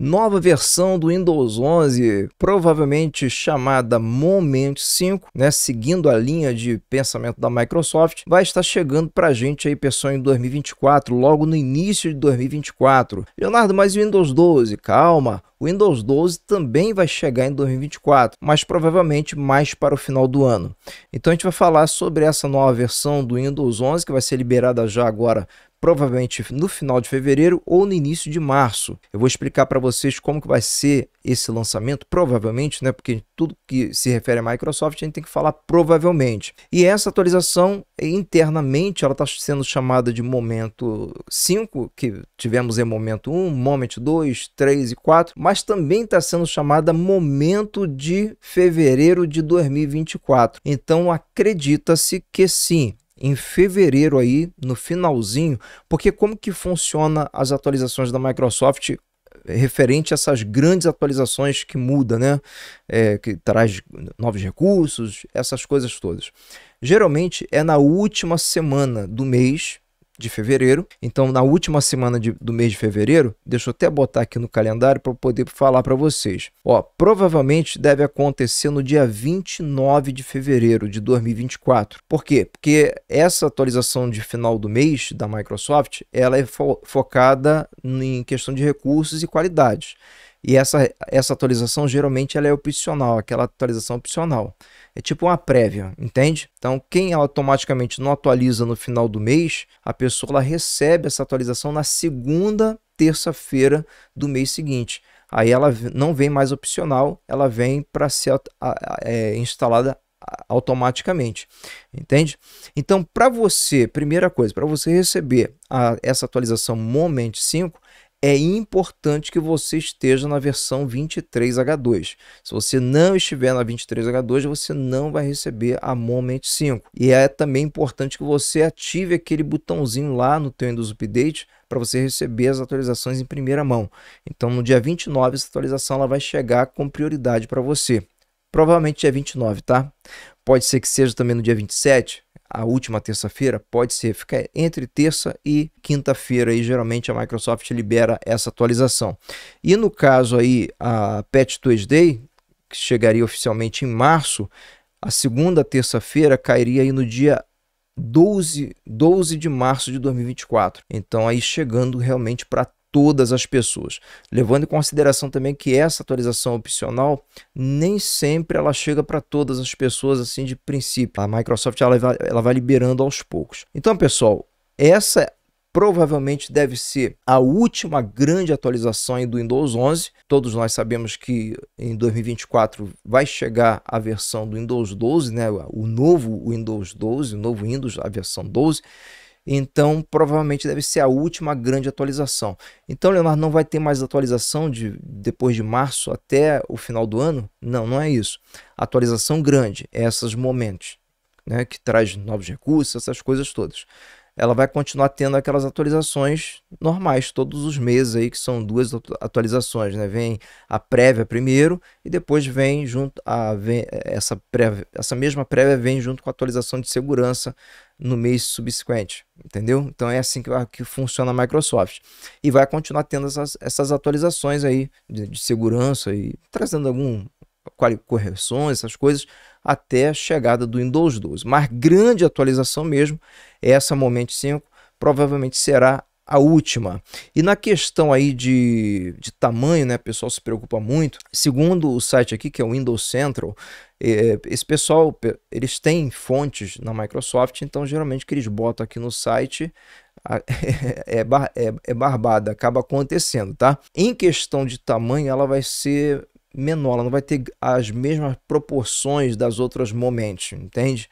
nova versão do Windows 11, provavelmente chamada Moment 5, né, seguindo a linha de pensamento da Microsoft, vai estar chegando para a gente aí, pessoal, em 2024, logo no início de 2024. Leonardo, mas o Windows 12? Calma, o Windows 12 também vai chegar em 2024, mas provavelmente mais para o final do ano. Então a gente vai falar sobre essa nova versão do Windows 11 que vai ser liberada já agora provavelmente no final de fevereiro ou no início de março. Eu vou explicar para vocês como que vai ser esse lançamento, provavelmente, né? Porque tudo que se refere a Microsoft a gente tem que falar provavelmente. E essa atualização é internamente ela está sendo chamada de momento 5, que tivemos em momento 1, um, momento 2, 3 e 4, mas também está sendo chamada momento de fevereiro de 2024. Então acredita-se que sim, em fevereiro aí, no finalzinho, porque como que funciona as atualizações da Microsoft eh, referente a essas grandes atualizações que muda, né? É, que traz novos recursos, essas coisas todas. Geralmente é na última semana do mês de fevereiro. Então, na última semana de, do mês de fevereiro, deixa eu até botar aqui no calendário para poder falar para vocês. Ó, provavelmente deve acontecer no dia 29 de fevereiro de 2024. Por quê? Porque essa atualização de final do mês da Microsoft, ela é fo focada em questão de recursos e qualidades. E essa, essa atualização geralmente ela é opcional, aquela atualização opcional. É tipo uma prévia, entende? Então, quem automaticamente não atualiza no final do mês, a pessoa ela recebe essa atualização na segunda terça-feira do mês seguinte. Aí ela não vem mais opcional, ela vem para ser é, instalada automaticamente, entende? Então, para você, primeira coisa, para você receber a, essa atualização Moment 5, é importante que você esteja na versão 23H2. Se você não estiver na 23H2, você não vai receber a Moment 5. E é também importante que você ative aquele botãozinho lá no teu Windows Update para você receber as atualizações em primeira mão. Então, no dia 29, essa atualização ela vai chegar com prioridade para você. Provavelmente dia 29, tá? Pode ser que seja também no dia 27, a última terça-feira, pode ser, fica entre terça e quinta-feira e geralmente a Microsoft libera essa atualização. E no caso aí a Patch Tuesday, que chegaria oficialmente em março, a segunda terça-feira cairia aí no dia 12, 12 de março de 2024. Então aí chegando realmente para todas as pessoas. Levando em consideração também que essa atualização opcional nem sempre ela chega para todas as pessoas assim de princípio. A Microsoft ela vai, ela vai liberando aos poucos. Então, pessoal, essa provavelmente deve ser a última grande atualização do Windows 11. Todos nós sabemos que em 2024 vai chegar a versão do Windows 12, né? O novo Windows 12, o novo Windows, a versão 12 então provavelmente deve ser a última grande atualização. Então, Leonardo, não vai ter mais atualização de depois de março até o final do ano? Não, não é isso. atualização grande é esses momentos, né, que traz novos recursos, essas coisas todas ela vai continuar tendo aquelas atualizações normais, todos os meses aí, que são duas atualizações, né? Vem a prévia primeiro e depois vem junto a vem, essa prévia, essa mesma prévia vem junto com a atualização de segurança no mês subsequente, entendeu? Então é assim que, que funciona a Microsoft. E vai continuar tendo essas, essas atualizações aí de, de segurança e trazendo algum correções, essas coisas até a chegada do Windows 12. Mas grande atualização mesmo, essa Moment 5 provavelmente será a última. E na questão aí de, de tamanho, né, o pessoal se preocupa muito. Segundo o site aqui, que é o Windows Central, é, esse pessoal, eles têm fontes na Microsoft, então geralmente que eles botam aqui no site é, bar, é, é, barbada, acaba acontecendo, tá? Em questão de tamanho, ela vai ser menor, ela não vai ter as mesmas proporções das outras momentos, entende?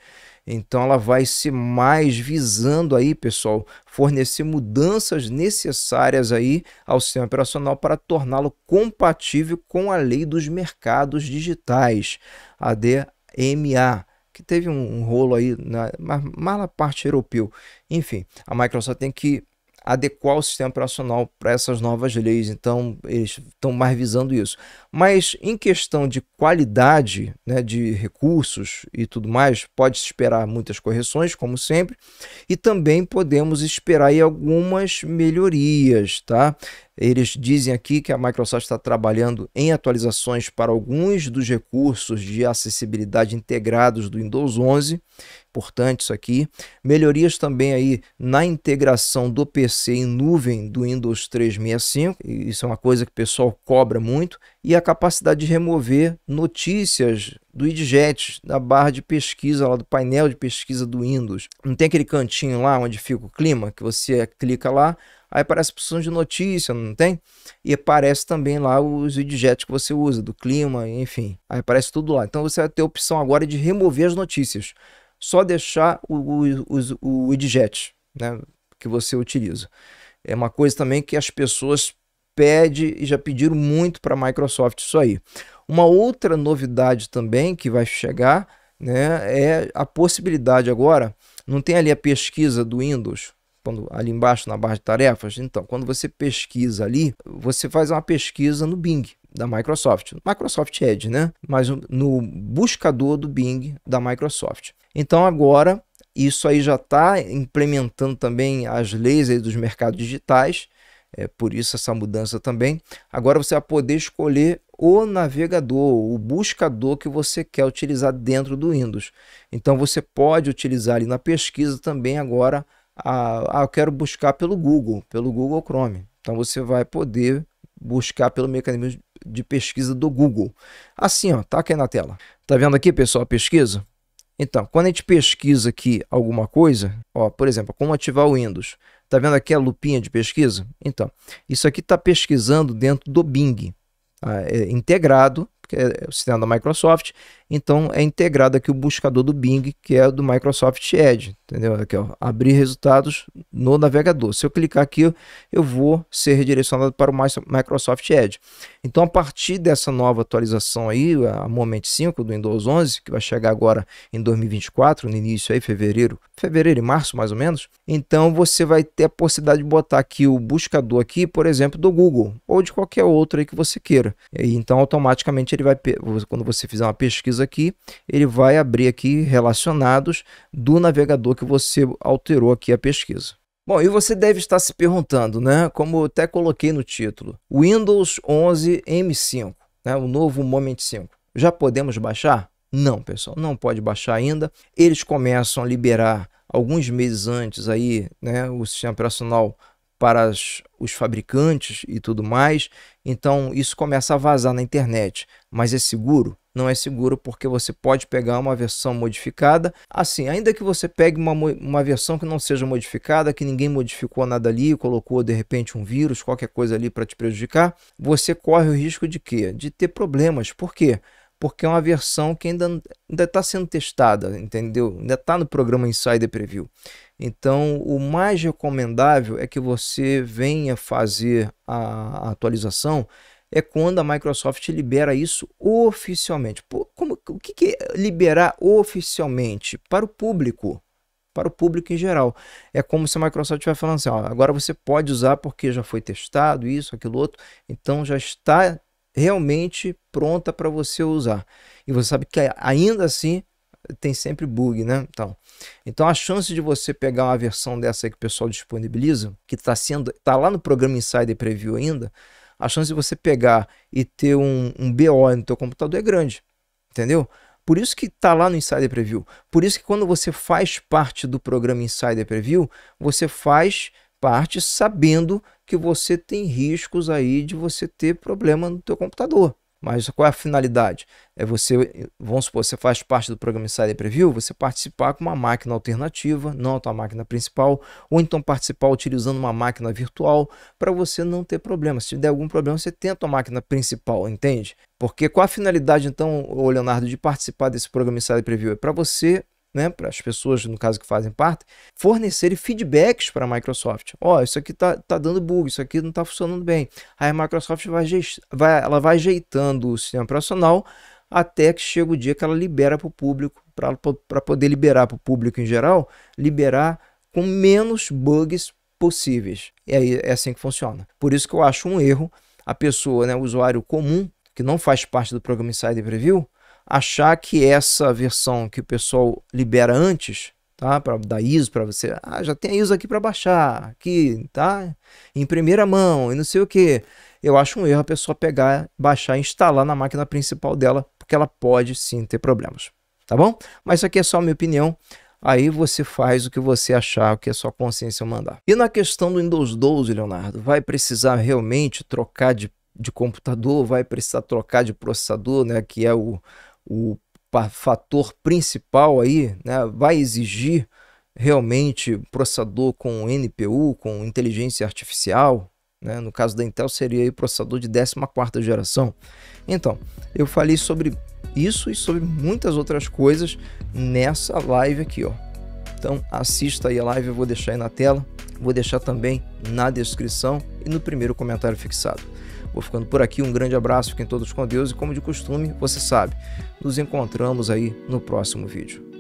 Então ela vai se mais visando aí, pessoal, fornecer mudanças necessárias aí ao sistema operacional para torná-lo compatível com a lei dos mercados digitais, a DMA, que teve um, rolo aí na, mas, mas na parte europeu. Enfim, a Microsoft tem que adequar o sistema operacional para essas novas leis. Então, eles estão mais visando isso. Mas em questão de qualidade né, de recursos e tudo mais, pode se esperar muitas correções, como sempre, e também podemos esperar algumas melhorias, tá? Eles dizem aqui que a Microsoft está trabalhando em atualizações para alguns dos recursos de acessibilidade integrados do Windows 11, importante isso aqui. Melhorias também aí na integração do PC em nuvem do Windows 365, isso é uma coisa que o pessoal cobra muito, e a capacidade de remover notícias do widget, da barra de pesquisa, lá do painel de pesquisa do Windows. Não tem aquele cantinho lá onde fica o clima, que você clica lá, aí aparece opções de notícia, não tem? E aparece também lá os widgets que você usa, do clima, enfim. Aí aparece tudo lá. Então você vai ter a opção agora de remover as notícias. Só deixar o, o, o, o widget né, que você utiliza. É uma coisa também que as pessoas pedem e já pediram muito para a Microsoft isso aí. Uma outra novidade também que vai chegar né, é a possibilidade agora, não tem ali a pesquisa do Windows, quando ali embaixo na barra de tarefas, então, quando você pesquisa ali, você faz uma pesquisa no Bing da Microsoft, Microsoft Edge, né? Mas no buscador do Bing da Microsoft. Então agora isso aí já está implementando também as leis dos mercados digitais, é por isso essa mudança também. Agora você vai poder escolher o navegador, o buscador que você quer utilizar dentro do Windows. Então você pode utilizar ali na pesquisa também agora ah, ah, eu quero buscar pelo Google, pelo Google Chrome. Então você vai poder buscar pelo mecanismo de pesquisa do Google. Assim, ó, tá aqui na tela. Tá vendo aqui, pessoal, a pesquisa? Então, quando a gente pesquisa aqui alguma coisa, ó, por exemplo, como ativar o Windows. Tá vendo aqui a lupinha de pesquisa? Então, isso aqui está pesquisando dentro do Bing, tá? é integrado, que é o sistema da Microsoft, então é integrado aqui o buscador do Bing, que é do Microsoft Edge, entendeu? Aqui, ó, abrir resultados no navegador. Se eu clicar aqui, eu vou ser redirecionado para o Microsoft Edge. Então, a partir dessa nova atualização aí, a Moment 5 do Windows 11, que vai chegar agora em 2024, no início aí, fevereiro, fevereiro e março mais ou menos, então você vai ter a possibilidade de botar aqui o buscador aqui, por exemplo, do Google ou de qualquer outro aí que você queira. E, então, automaticamente ele vai, quando você fizer uma pesquisa pesquisa aqui, ele vai abrir aqui relacionados do navegador que você alterou aqui a pesquisa. Bom, e você deve estar se perguntando, né? Como eu até coloquei no título, Windows 11 M5, né? o novo Moment 5. Já podemos baixar? Não, pessoal, não pode baixar ainda. Eles começam a liberar alguns meses antes aí, né, o sistema operacional para as, os fabricantes e tudo mais. Então isso começa a vazar na internet, mas é seguro? não é seguro porque você pode pegar uma versão modificada. Assim, ainda que você pegue uma, uma versão que não seja modificada, que ninguém modificou nada ali, colocou de repente um vírus, qualquer coisa ali para te prejudicar, você corre o risco de quê? De ter problemas. Por quê? Porque é uma versão que ainda está sendo testada, entendeu? Ainda está no programa Insider Preview. Então, o mais recomendável é que você venha fazer a atualização é quando a Microsoft libera isso oficialmente. Pô, como, o que, que é liberar oficialmente para o público? Para o público em geral. É como se a Microsoft estivesse falando assim: ó, agora você pode usar porque já foi testado, isso, aquilo outro, então já está realmente pronta para você usar. E você sabe que ainda assim tem sempre bug, né? Então, então a chance de você pegar uma versão dessa que o pessoal disponibiliza, que está sendo, está lá no programa Insider Preview ainda, a chance de você pegar e ter um, um BO no teu computador é grande, entendeu? Por isso que está lá no Insider Preview. Por isso que quando você faz parte do programa Insider Preview, você faz parte sabendo que você tem riscos aí de você ter problema no teu computador. Mas qual é a finalidade? É você, vamos supor, você faz parte do programa Insider Preview, você participar com uma máquina alternativa, não a tua máquina principal, ou então participar utilizando uma máquina virtual para você não ter problema. Se der algum problema, você tenta a máquina principal, entende? Porque qual a finalidade, então, Leonardo, de participar desse programa Insider Preview? É para você né, para as pessoas, no caso que fazem parte, fornecerem feedbacks para a Microsoft. Ó, oh, isso aqui tá, tá dando bug, isso aqui não está funcionando bem. Aí a Microsoft vai, vai, ela vai ajeitando o sistema operacional até que chega o dia que ela libera para o público, para poder liberar para o público em geral, liberar com menos bugs possíveis. E aí é assim que funciona. Por isso que eu acho um erro a pessoa, né, o usuário comum, que não faz parte do programa Insider Preview, achar que essa versão que o pessoal libera antes, tá, para da ISO para você, ah, já tem a ISO aqui para baixar, aqui, tá? Em primeira mão e não sei o que. Eu acho um erro a pessoa pegar, baixar e instalar na máquina principal dela, porque ela pode sim ter problemas, tá bom? Mas isso aqui é só a minha opinião. Aí você faz o que você achar, o que a sua consciência mandar. E na questão do Windows 12, Leonardo, vai precisar realmente trocar de de computador, vai precisar trocar de processador, né, que é o, o fator principal aí, né, vai exigir realmente processador com NPU, com inteligência artificial, né? no caso da Intel seria processador de 14ª geração. Então, eu falei sobre isso e sobre muitas outras coisas nessa live aqui, ó. Então, assista aí a live, eu vou deixar aí na tela, vou deixar também na descrição e no primeiro comentário fixado. Vou ficando por aqui, um grande abraço, fiquem todos com Deus e como de costume, você sabe, nos encontramos aí no próximo vídeo.